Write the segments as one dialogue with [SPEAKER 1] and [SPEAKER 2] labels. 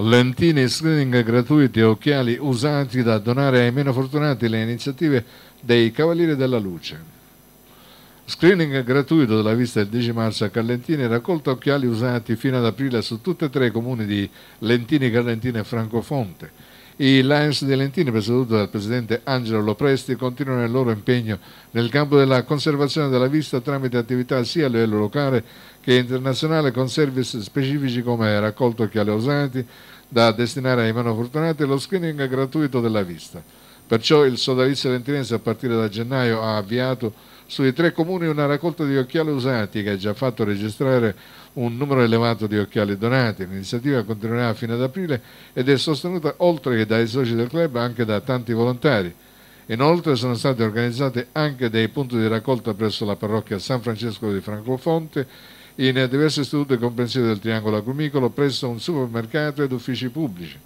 [SPEAKER 1] lentine screening gratuiti e occhiali usati da donare ai meno fortunati le iniziative dei Cavalieri della Luce. Screening gratuito della vista il 10 marzo a Callentini e raccolta occhiali usati fino ad aprile su tutti e tre i comuni di Lentini, Callentini e Francofonte. I Lions di Lentini, presieduto dal presidente Angelo Lopresti, continuano il loro impegno nel campo della conservazione della vista tramite attività sia a livello locale che internazionale con service specifici come raccolto occhiali usati da destinare ai meno fortunati e lo screening gratuito della vista. Perciò il sodalizio lentinese a partire da gennaio ha avviato sui tre comuni una raccolta di occhiali usati che ha già fatto registrare un numero elevato di occhiali donati. L'iniziativa continuerà fino ad aprile ed è sostenuta oltre che dai soci del club anche da tanti volontari. Inoltre sono stati organizzati anche dei punti di raccolta presso la parrocchia San Francesco di Francofonte, in diversi istituti comprensivi del triangolo agrumicolo, presso un supermercato ed uffici pubblici.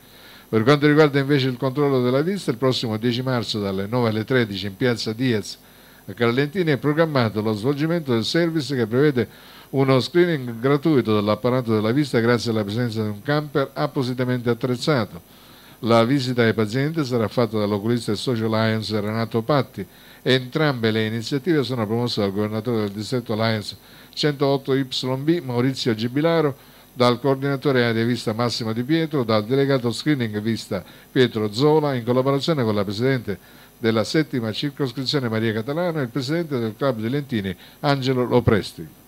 [SPEAKER 1] Per quanto riguarda invece il controllo della vista, il prossimo 10 marzo dalle 9 alle 13 in piazza Diaz a Carlentini è programmato lo svolgimento del service che prevede uno screening gratuito dell'apparato della vista grazie alla presenza di un camper appositamente attrezzato. La visita ai pazienti sarà fatta dall'oculista e socio Lions Renato Patti entrambe le iniziative sono promosse dal governatore del distretto Lions 108YB Maurizio Gibilaro dal coordinatore aerea vista Massimo Di Pietro, dal delegato screening vista Pietro Zola, in collaborazione con la Presidente della settima circoscrizione Maria Catalano e il Presidente del Club di Lentini Angelo Lopresti.